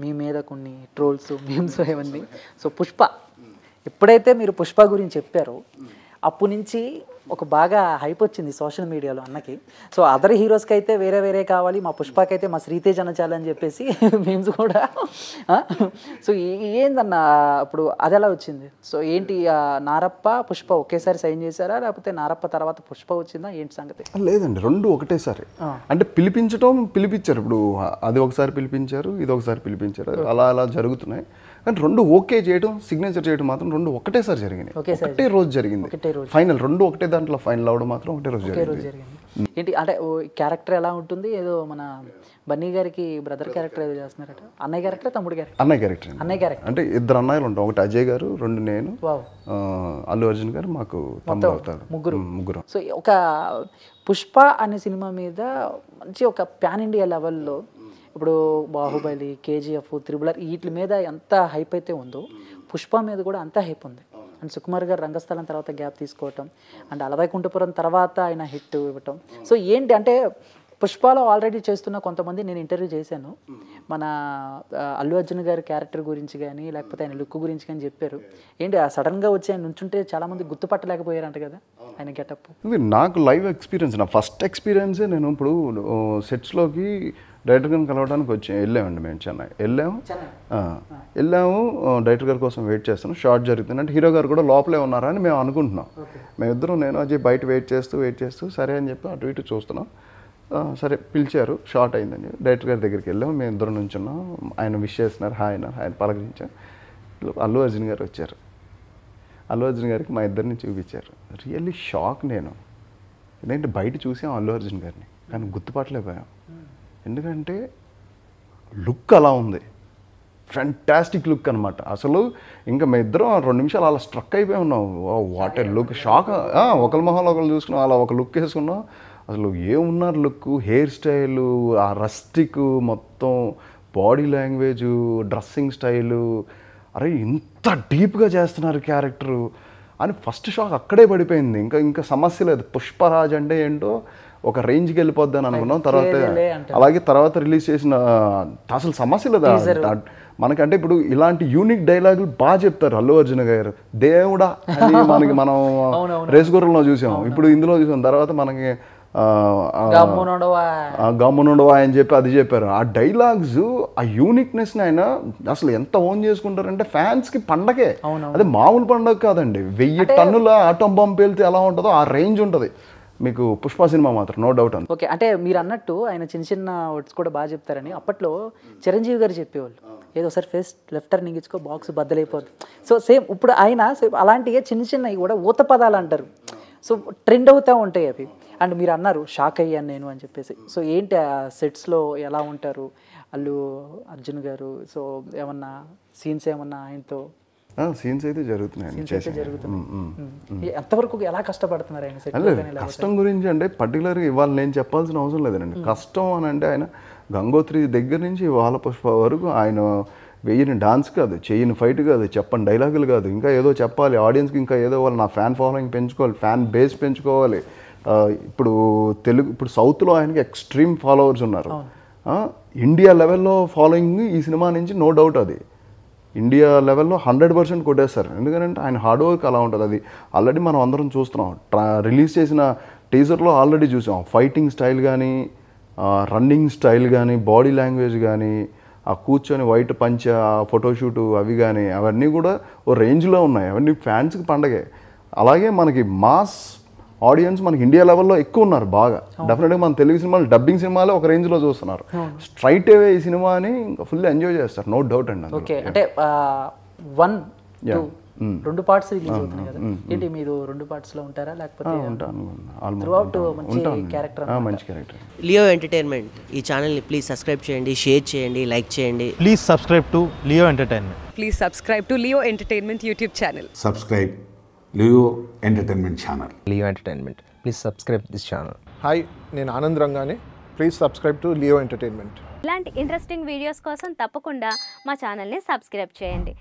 మీ మీద కొన్ని trolls memes అవన్నీ సో పుష్ప ఎప్పుడైతే మీరు పుష్ప గురించి చెప్పారో అప్పటి నుంచి ఒక బాగా హైప్ వచ్చింది సోషల్ మీడియాలో అన్నకి సో అదర్ హీరోస్కి అయితే వేరే వేరే కావాలి మా పుష్పకి అయితే మా శ్రీతేజ్ అన్న చాలని చెప్పేసి మేము కూడా సో ఏందన్న ఇప్పుడు అది ఎలా వచ్చింది సో ఏంటి నారప్ప పుష్ప ఒకేసారి సైన్ చేశారా లేకపోతే నారప్ప తర్వాత పుష్ప వచ్చిందా ఏంటి సంగతి లేదండి రెండు ఒకటేసారి అంటే పిలిపించడం పిలిపించారు ఇప్పుడు అది ఒకసారి పిలిపించారు ఇది ఒకసారి పిలిపించారు అలా అలా జరుగుతున్నాయి కానీ రెండు ఓకే చేయడం సిగ్నేచర్ చేయడం మాత్రం రెండు ఒకటేసారి జరిగింది ఒకటే రోజు జరిగింది ఫైనల్ రెండు ఒకటే దాంట్లో ఫైనల్ అవడం మాత్రం ఒకటే రోజు జరిగింది ఏంటి అంటే క్యారెక్టర్ ఎలా ఉంటుంది ఏదో మన బన్నీ గారికి బ్రదర్ క్యారెక్టర్ ఏదో చేస్తున్నారట అన్నయ్య క్యారెక్టర్ తమ్ముడు క్యారెక్టర్ అన్నయ్య క్యారెక్టర్ అన్నయ్య క్యారెక్టర్ అంటే ఇద్దరు అన్నయ్యలు ఉంటాం ఒకటి అజయ్ గారు రెండు నేను అల్లు అర్జున్ గారు మాకు అవుతారు ముగ్గురు ముగ్గురు సో ఒక పుష్ప అనే సినిమా మీద మంచి ఒక ప్యాన్ ఇండియా లెవెల్లో ఇప్పుడు బాహుబలి కేజీఎఫ్ త్రిబులర్ వీటి మీద ఎంత హైప్ అయితే ఉందో పుష్ప మీద కూడా అంత హైప్ ఉంది అండ్ సుకుమార్ గారు రంగస్థలం తర్వాత గ్యాప్ తీసుకోవటం అండ్ అలవైకుంఠపురం తర్వాత ఆయన హిట్ ఇవ్వటం సో ఏంటి అంటే పుష్పలో ఆల్రెడీ చేస్తున్న కొంతమంది నేను ఇంటర్వ్యూ చేశాను మన అల్లు అర్జున్ గారి క్యారెక్టర్ గురించి కానీ లేకపోతే ఆయన లుక్ గురించి కానీ చెప్పారు ఏంటి ఆ సడన్గా వచ్చి ఆయన నుంచుంటే చాలామంది గుర్తుపట్టలేకపోయారంట కదా ఆయన గెటప్ ఇది నాకు లైవ్ ఎక్స్పీరియన్స్ నా ఫస్ట్ ఎక్స్పీరియన్సే నేను ఇప్పుడు సెట్స్లోకి డైరెక్టర్ గారిని కలవడానికి వచ్చి వెళ్ళామండి మేము చెన్నై వెళ్ళాము వెళ్ళాము డైరెక్టర్ గారి కోసం వెయిట్ చేస్తున్నాం షార్ట్ జరుగుతుంది అంటే హీరో గారు కూడా లోపలే ఉన్నారని మేము అనుకుంటున్నాం మేమిద్దరం నేను అది బయట వెయిట్ చేస్తూ వెయిట్ చేస్తూ సరే అని చెప్పి అటు ఇటు చూస్తున్నాం సరే పిలిచారు షార్ట్ అయిందని చెప్పి డైరెక్టర్ గారి దగ్గరికి వెళ్ళాము మేము ఇద్దరం ఉన్నాం ఆయన విష్ చేస్తున్నారు హాయ్ అన్నారు ఆయన పలకరించాం అల్లు అర్జున్ గారు వచ్చారు అల్లు అర్జున్ గారికి మా ఇద్దరిని చూపించారు రియల్లీ షాక్ నేను ఎందుకంటే బయట చూసాం అల్లు అర్జున్ గారిని కానీ గుర్తుపట్టలేకపోయాం ఎందుకంటే లుక్ అలా ఉంది ఫ్యాంటాస్టిక్ లుక్ అనమాట అసలు ఇంకా మా ఇద్దరం రెండు నిమిషాలు అలా స్ట్రక్ అయిపోయి ఉన్నాం వాట్ ఏ లుక్ షాక్ ఒకరి మొహం ఒకరు చూసుకున్నాం అలా ఒక లుక్ వేసుకున్నాం అసలు ఏమున్నారు లుక్ హెయిర్ స్టైలు ఆ రస్టిక్ మొత్తం బాడీ లాంగ్వేజు డ్రెస్సింగ్ స్టైలు అరే ఇంత డీప్గా చేస్తున్నారు క్యారెక్టరు అని ఫస్ట్ షాక్ అక్కడే పడిపోయింది ఇంకా ఇంకా సమస్య లేదు పుష్పరాజ్ అంటే ఏంటో ఒక రేంజ్కి వెళ్ళిపోద్ది అని అనుకున్నాం తర్వాత అలాగే తర్వాత రిలీజ్ చేసిన అసలు సమస్య లేదా మనకంటే ఇప్పుడు ఇలాంటి యూనిక్ డైలాగులు బాగా చెప్తారు అల్లు అర్జున్ గారు దేవుడా మనకి మనం రేసుగుర్రంలో చూసాం ఇప్పుడు ఇందులో చూసాం తర్వాత మనకి గమ్మునుండవా అని చెప్పి అది చెప్పారు ఆ డైలాగ్స్ ఆ యూనిక్నెస్ ఆయన అసలు ఎంత ఓన్ చేసుకుంటారంటే ఫ్యాన్స్ కి పండగే అది మామూలు పండగ కాదండి వెయ్యి టన్నుల ఆటం బాంబు పేలితే ఎలా ఉంటుందో ఆ రేంజ్ ఉంటుంది మీకు పుష్ప సినిమా మాత్రం నో డౌట్ అంది ఓకే అంటే మీరు అన్నట్టు ఆయన చిన్న చిన్న వర్డ్స్ కూడా బాగా చెప్తారని అప్పట్లో చిరంజీవి గారు చెప్పేవాళ్ళు ఏదో ఒకసారి లెఫ్ట్ టర్నింగ్ ఇచ్చుకో బాక్స్ బద్దలైపోతుంది సో సేమ్ ఇప్పుడు ఆయన అలాంటివి చిన్న చిన్నవి కూడా ఊత పదాలు అంటారు సో ట్రెండ్ అవుతూ ఉంటాయి అవి అండ్ మీరు అన్నారు షాక్ అయ్యాను నేను అని చెప్పేసి సో ఏంటి ఆ సెట్స్లో ఎలా ఉంటారు అల్లు అర్జున్ గారు సో ఏమన్నా సీన్స్ ఏమన్నా ఆయనతో సీన్స్ అయితే జరుగుతున్నాయి ఎంతవరకు ఎలా కష్టపడుతున్నారు ఆయన కష్టం గురించి అంటే పర్టికులర్గా ఇవాళ నేను చెప్పాల్సిన అవసరం లేదండి కష్టం అని అంటే ఆయన గంగోత్రి దగ్గర నుంచి వాళ్ళ పుష్ప వరకు ఆయన వెయ్యని డాన్స్ కాదు చేయని ఫైట్ కాదు చెప్పని డైలాగులు కాదు ఇంకా ఏదో చెప్పాలి ఆడియన్స్కి ఇంకా ఏదో వాళ్ళు నా ఫ్యాన్ ఫాలోయింగ్ పెంచుకోవాలి ఫ్యాన్ బేస్ పెంచుకోవాలి ఇప్పుడు తెలుగు ఇప్పుడు సౌత్లో ఆయనకి ఎక్స్ట్రీమ్ ఫాలోవర్స్ ఉన్నారు ఇండియా లెవెల్లో ఫాలోయింగ్ ఈ సినిమా నుంచి నో డౌట్ అది ఇండియా లెవెల్లో హండ్రెడ్ పర్సెంట్ కొట్టేస్తారు ఎందుకంటే ఆయన హార్డ్ వర్క్ అలా ఉంటుంది అది ఆల్రెడీ మనం అందరం చూస్తున్నాం ట్రా రిలీజ్ చేసిన టీజర్లో ఆల్రెడీ చూసాం ఫైటింగ్ స్టైల్ కానీ రన్నింగ్ స్టైల్ కానీ బాడీ లాంగ్వేజ్ కానీ ఆ కూర్చొని వైట్ పంచ ఫోటోషూట్ అవి కానీ అవన్నీ కూడా ఓ రేంజ్లో ఉన్నాయి అవన్నీ ఫ్యాన్స్కి పండగే అలాగే మనకి మాస్ ఆడియన్స్ మనకి ఇండియా లెవెల్లో ఎక్కువ ఉన్నారు బాగా డెఫినెట్గా మన తెలుగు సినిమాలు డబ్బింగ్ సినిమాలు ఒక రేంజ్లో చూస్తున్నారు స్ట్రైట్ అవే ఈ సినిమాని ఇంకా ఫుల్ ఎంజాయ్ చేస్తారు నో డౌట్ అండి ఓకే అంటే వన్ hmm. రెండు పార్ట్స్ రిలీజ్ hmm, అవుతున్నాయి hmm, ఏంటి మీరు రెండు పార్ట్స్ లో ఉంటారా లేకపోతే ఉంటాను త్రూఅవుట్ మంచి క్యారెక్టర్ మంచి క్యారెక్టర్ లియో ఎంటర్టైన్మెంట్ ఈ ఛానల్ ని ప్లీజ్ సబ్స్క్రైబ్ చేయండి షేర్ చేయండి లైక్ చేయండి please subscribe to Leo Entertainment please subscribe to Leo Entertainment YouTube channel subscribe Leo Entertainment channel Leo Entertainment please subscribe this channel hi నేను ఆనంద్ రంగానే please subscribe to Leo Entertainment ఇలాంటి interesting videos కోసం తప్పకుండా మా ఛానల్ని subscribe చేయండి